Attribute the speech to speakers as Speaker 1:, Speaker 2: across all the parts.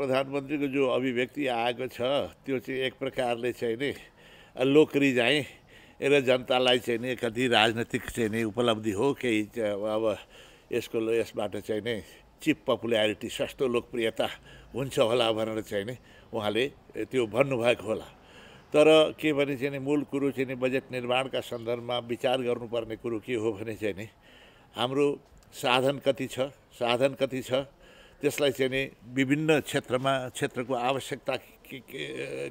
Speaker 1: प्रधानमन्त्रीको जो अभिव्यक्ति आएको छ त्यो चाहिँ एक प्रकारले चाहिँ नि लोकरी चाहिँ र जनतालाई चाहिँ नि कति राजनैतिक चाहिँ नि उपलब्धि हो केही अब यसको यसबाट चाहिँ नै चिप पपुल्यारिटी सस्तो लोकप्रियता हुन्छ होला भनेर चाहिँ नि उहाँले त्यो भन्नुभएको होला तर के भने चाहिँ नि मूल कुरो चाहिँ नि बजेट निर्माणका सन्दर्भमा विचार गर्नुपर्ने कुरो के हो भने चाहिँ नि हाम्रो साधन कति छ साधन कति छ त्यसलाई चाहिँ नि विभिन्न क्षेत्रमा क्षेत्रको आवश्यकता के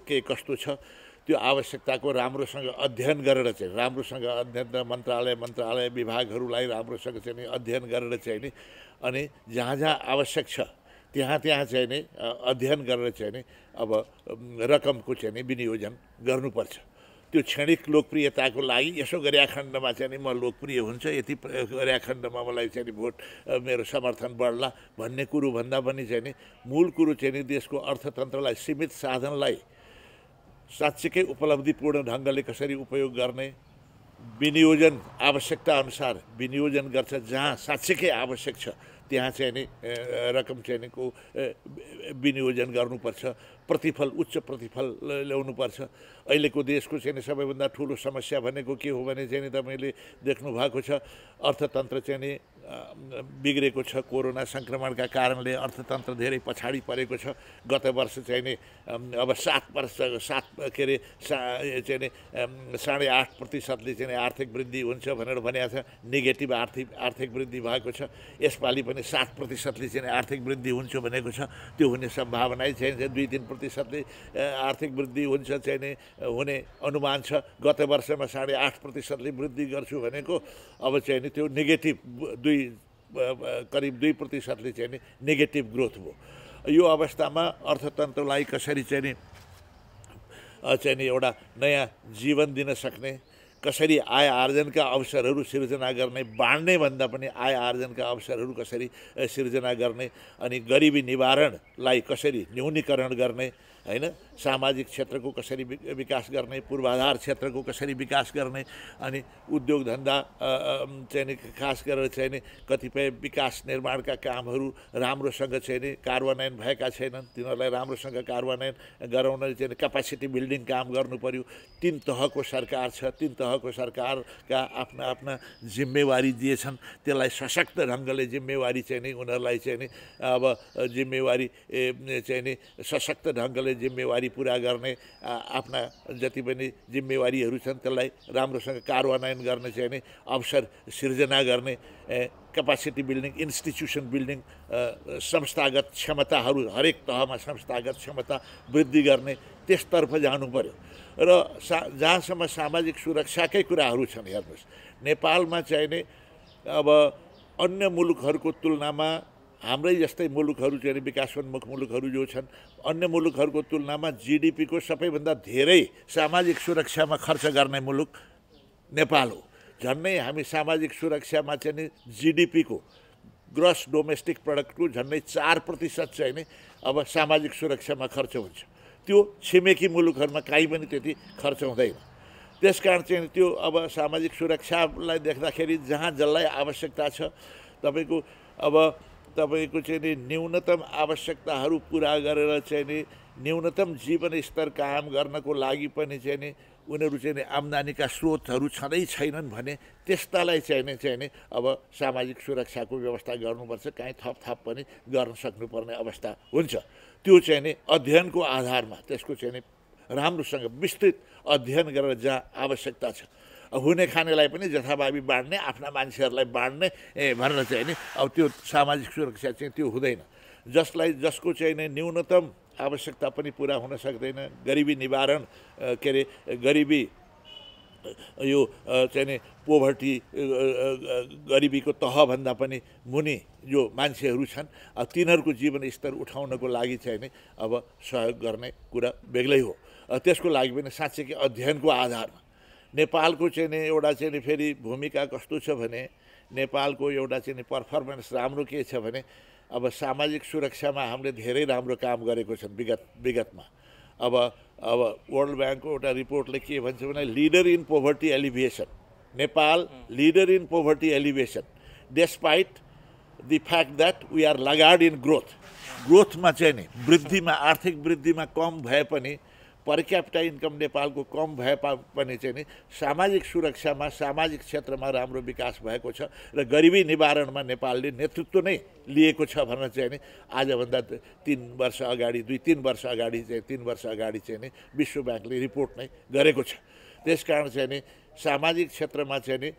Speaker 1: के कस्तो छ त्यो आवश्यकताको राम्रोसँग अध्ययन गरेर चाहिँ राम्रोसँग अध्ययन मन्त्रालय मन्त्रालय विभागहरूलाई राम्रोसँग चाहिँ नि अध्ययन गरेर चाहिँ नि अनि जहाँ जहाँ आवश्यक छ त्यहाँ त्यहाँ चाहिँ नि अध्ययन गरेर चाहिँ नि अब रकमको चाहिँ नि विनियोजन गर्नुपर्छ त्यो क्षणिक लोकप्रियताको लागि यसो गरे खण्डमा चाहिँ नि म लोकप्रिय हुन्छ यति गरे खण्डमा मलाई चाहिँ भोट मेरो समर्थन बढ्ला भन्ने कुरोभन्दा पनि चाहिँ नि मूल कुरो चाहिँ नि देशको अर्थतन्त्रलाई सीमित साधनलाई साँच्चीकै उपलब्धिपूर्ण ढङ्गले कसरी उपयोग गर्ने विनियोजन आवश्यकता अनुसार विनियोजन गर्छ जहाँ साँच्चीकै आवश्यक छ त्यहाँ चाहिँ नि रकम चाहिँ नि को विनियोजन गर्नुपर्छ प्रतिफल उच्च प्रतिफल ल्याउनुपर्छ अहिलेको देशको चाहिँ नि सबैभन्दा ठुलो समस्या भनेको के हो भने चाहिँ नि तपाईँले देख्नु भएको छ अर्थतन्त्र चाहिँ नि बिग्रेको छ कोरोना सङ्क्रमणका कारणले अर्थतन्त्र धेरै पछाडि परेको छ गत वर्ष चाहिँ नि अब सात वर्ष सात के अरे सा चाहिँ साढे आठ प्रतिशतले चाहिँ आर्थिक वृद्धि हुन्छ भनेर भनेको छ नेगेटिभ आर्थिक आर्थिक वृद्धि भएको छ यसपालि पनि सात प्रतिशतले चाहिँ आर्थिक वृद्धि हुन्छ भनेको छ त्यो हुने सम्भावना चाहिँ दुई तिन प्रतिशतले आर्थिक वृद्धि हुन्छ चाहिँ नि हुने अनुमान छ गत वर्षमा साढे आठ प्रतिशतले वृद्धि गर्छु भनेको अब चाहिँ नि त्यो नेगेटिभ दुई दुई करिब दुई प्रतिशतले चाहिँ नि नेगेटिभ ग्रोथ भयो यो अवस्थामा अर्थतन्त्रलाई कसरी चाहिँ नि चाहिँ नि एउटा नयाँ जीवन दिन सक्ने कसरी आय आर्जनका अवसरहरू सिर्जना गर्ने बाँड्ने भन्दा पनि आय आर्जनका अवसरहरू कसरी सिर्जना गर्ने अनि गरिबी निवारणलाई कसरी न्यूनीकरण गर्ने होइन सामाजिक क्षेत्रको कसरी विकास गर्ने पूर्वाधार क्षेत्रको कसरी विकास गर्ने अनि उद्योग धन्दा चाहिँ नि खास गरेर चाहिँ नि कतिपय विकास निर्माणका कामहरू राम्रोसँग चाहिँ नि कार्यान्वयन भएका छैनन् तिनीहरूलाई राम्रोसँग कार्यान्वयन गराउन चाहिँ क्यापासिटी बिल्डिङ काम गर्नु पऱ्यो तिन तहको सरकार छ तिन तह तहको सरकारका आफ्ना आफ्ना जिम्मेवारी दिएछन् त्यसलाई सशक्त ढङ्गले जिम्मेवारी चाहिँ नि उनीहरूलाई चाहिँ नि अब जिम्मेवारी चाहिँ नि सशक्त ढङ्गले जिम्मेवारी पुरा गर्ने आफ्ना जति पनि जिम्मेवारीहरू छन् त्यसलाई राम्रोसँग कार्यान्वयन गर्ने चाहिँ नि अवसर सिर्जना गर्ने क्यापासिटी बिल्डिङ इन्स्टिट्युसन बिल्डिङ संस्थागत क्षमताहरू हरेक तहमा संस्थागत क्षमता वृद्धि गर्ने त्यसतर्फ जानु पऱ्यो र सा जहाँसम्म सामाजिक सुरक्षाकै कुराहरू छन् हेर्नुहोस् नेपालमा चाहिने अब अन्य मुलुकहरूको तुलनामा हाम्रै जस्तै मुलुकहरू चाहिँ विकासोन्मुख मुलुकहरू जो छन् अन्य मुलुकहरूको तुलनामा जिडिपीको सबैभन्दा धेरै सामाजिक सुरक्षामा खर्च गर्ने मुलुक नेपाल हो झन्नै हामी सामाजिक सुरक्षामा चाहिँ नि जिडिपीको ग्रस डोमेस्टिक प्रडक्टको झन्नै चार प्रतिशत चाहिँ नि अब सामाजिक सुरक्षामा खर्च हुन्छ त्यो छिमेकी मुलुकहरूमा काहीँ पनि त्यति खर्च हुँदैन त्यस कारण चाहिँ त्यो अब सामाजिक सुरक्षालाई देख्दाखेरि जहाँ जसलाई आवश्यकता छ तपाईँको अब तपाईँको चाहिँ नि न्यूनतम आवश्यकताहरू पुरा गरेर चाहिँ नि न्यूनतम जीवन स्तर कायम गर्नको लागि पनि चाहिँ नि उनीहरू चाहिँ नि आम्दानीका स्रोतहरू छँदै छैनन् भने त्यस्तालाई चाहिँ नै चाहिँ नि अब सामाजिक सुरक्षाको व्यवस्था गर्नुपर्छ काहीँ थप थप पनि गर्न सक्नुपर्ने अवस्था हुन्छ त्यो चाहिँ नि अध्ययनको आधारमा त्यसको चाहिँ नि राम्रोसँग विस्तृत अध्ययन गरेर जहाँ आवश्यकता छ हुने खानेलाई पनि जथाभावी बाँड्ने आफ्ना मान्छेहरूलाई बाँड्ने ए भनेर चाहिँ नि अब त्यो सामाजिक सुरक्षा चाहिँ त्यो हुँदैन जसलाई जसको चाहिँ नै न्यूनतम आवश्यकता पनि पुरा हुन सक्दैन गरिबी निवारण के अरे गरिबी यो चाहिँ पोभर्टी गरिबीको तहभन्दा पनि मुनि जो मान्छेहरू छन् तिनीहरूको जीवन स्तर उठाउनको लागि चाहिँ नि अब सहयोग गर्ने कुरा बेग्लै हो त्यसको लागि पनि साँच्चै अध्ययनको आधारमा नेपालको चाहिँ नि एउटा चाहिँ नि फेरि भूमिका कस्तो छ भने नेपालको एउटा चाहिँ नि पर्फर्मेन्स राम्रो के छ भने अब सामाजिक सुरक्षामा हामीले धेरै राम्रो काम गरेको छन् विगत विगतमा अब अब वर्ल्ड ब्याङ्कको एउटा रिपोर्टले के भन्छ भने leader in poverty alleviation Nepal leader in poverty alleviation despite the fact that we are laggard in growth ग्रोथमा चाहिँ नि वृद्धिमा आर्थिक वृद्धिमा कम भए पनि पर કેપિટા इन्कम नेपालको कम भए पनि चाहिँ नि सामाजिक सुरक्षामा सामाजिक क्षेत्रमा राम्रो विकास भएको छ र गरिबी निवारणमा नेपालले नेतृत्व नै लिएको छ भनेर चाहिँ नि आजभन्दा तिन वर्ष अगाडि दुई तिन वर्ष अगाडि चाहिँ तिन वर्ष अगाडि चाहिँ नि विश्व ब्याङ्कले रिपोर्ट नै गरेको छ त्यस कारण चाहिँ नि सामाजिक क्षेत्रमा चाहिँ नि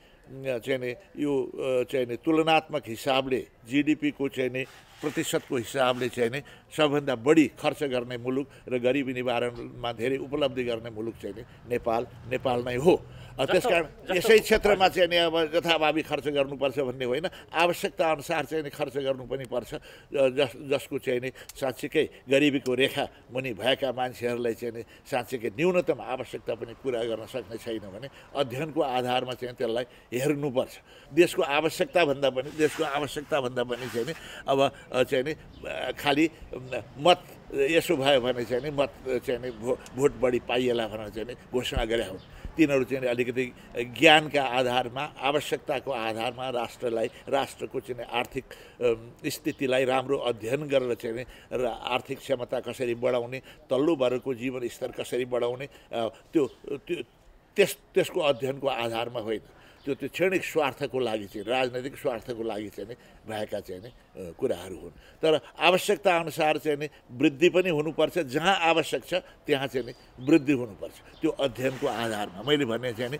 Speaker 1: चाहिँ नि यो चाहिँ नि तुलनात्मक हिसाबले जिडिपीको चाहिँ नि प्रतिशतको हिसाबले चाहिँ नि सबभन्दा बढी खर्च गर्ने मुलुक र गरिबी निवारणमा धेरै उपलब्धि गर्ने मुलुक चाहिँ नि नेपाल नेपाल नै हो त्यस कारण यसै क्षेत्रमा चाहिँ नि अब जथाभावी खर्च गर्नुपर्छ भन्ने होइन आवश्यकता अनुसार चाहिँ नि खर्च गर्नु पनि पर्छ जस जसको चाहिँ नि साँच्चीकै गरिबीको रेखा मुनि भएका मान्छेहरूलाई चाहिँ नि साँच्चीकै न्यूनतम आवश्यकता पनि पुरा गर्न सक्ने छैन भने अध्ययनको आधारमा चाहिँ त्यसलाई हेर्नुपर्छ देशको आवश्यकताभन्दा पनि देशको आवश्यकताभन्दा भन्दा पनि चाहिँ नि अब चाहिँ नि खालि मत यसो भयो भने चाहिँ नि मत चाहिँ नि भोट बढी पाइएला भनेर चाहिँ नि घोषणा गरे हुन् तिनीहरू चाहिँ अलिकति ज्ञानका आधारमा आवश्यकताको आधारमा राष्ट्रलाई राष्ट्रको चाहिँ आर्थिक स्थितिलाई राम्रो अध्ययन गरेर चाहिँ नि र आर्थिक क्षमता कसरी बढाउने तल्लो वर्गको जीवन स्तर कसरी बढाउने त्यो त्यो त्यस त्यसको अध्ययनको आधारमा होइन त्यो त्यो क्षणिक स्वार्थको लागि चाहिँ राजनैतिक स्वार्थको लागि चाहिँ नि भएका चाहिँ नि कुराहरू हुन् तर आवश्यकता अनुसार चाहिँ नि वृद्धि पनि हुनुपर्छ जहाँ आवश्यक छ त्यहाँ चाहिँ नि वृद्धि हुनुपर्छ त्यो अध्ययनको आधारमा मैले भने चाहिँ नि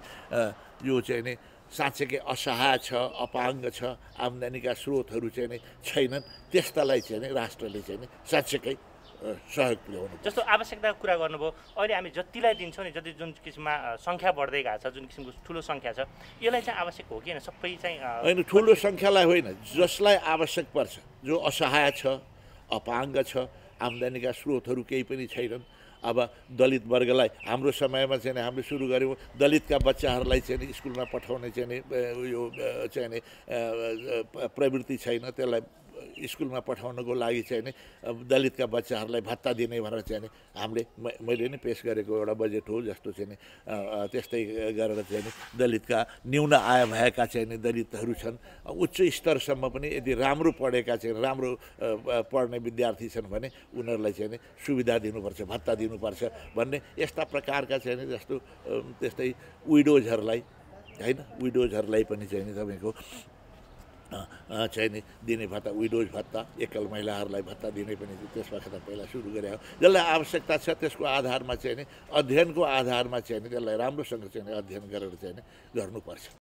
Speaker 1: यो चाहिँ नि साँच्चैकै असहाय छ अपाङ्ग छ आम्दानीका स्रोतहरू चाहिँ नि छैनन् त्यस्तालाई चाहिँ नि राष्ट्रले चाहिँ नि साँच्चैकै सहयोग पुर्याउनु जस्तो आवश्यकताको कुरा गर्नुभयो अहिले हामी जतिलाई दिन्छौँ नि जति जुन किसिममा सङ्ख्या बढ्दै गएको छ जुन किसिमको ठुलो सङ्ख्या छ यसलाई चाहिँ आवश्यक हो कि होइन सबै चाहिँ होइन ठुलो सङ्ख्यालाई होइन जसलाई आवश्यक पर्छ जो असहाय छ अपाङ्ग छ आम्दानीका स्रोतहरू केही पनि छैनन् अब दलित वर्गलाई हाम्रो समयमा चाहिँ हामीले सुरु गऱ्यौँ दलितका बच्चाहरूलाई चाहिँ स्कुलमा पठाउने चाहिँ यो चाहिँ प्रवृत्ति छैन त्यसलाई स्कुलमा पठाउनको लागि चाहिँ नि दलितका बच्चाहरूलाई भत्ता दिने भनेर चाहिँ नि हामीले मैले नै पेस गरेको एउटा बजेट हो जस्तो चाहिँ नि त्यस्तै गरेर चाहिँ नि दलितका न्यून आय भएका चाहिँ नि दलितहरू छन् उच्च स्तरसम्म पनि यदि राम्रो पढेका चाहिँ राम्रो पढ्ने विद्यार्थी छन् भने उनीहरूलाई चाहिँ नि सुविधा दिनुपर्छ भत्ता दिनुपर्छ भन्ने यस्ता प्रकारका चाहिँ नि जस्तो त्यस्तै विडोजहरूलाई होइन विडोजहरूलाई पनि चाहिँ नि तपाईँको चाहिँ नि दिने भत्ता विडोज भत्ता एकल महिलाहरूलाई भत्ता दिने पनि त्यसमा पहिला सुरु गरे हो जसलाई आवश्यकता छ त्यसको आधारमा चाहिँ नि अध्ययनको आधारमा चाहिँ नि त्यसलाई राम्रोसँग चाहिँ अध्ययन गरेर चाहिँ नि गर्नुपर्छ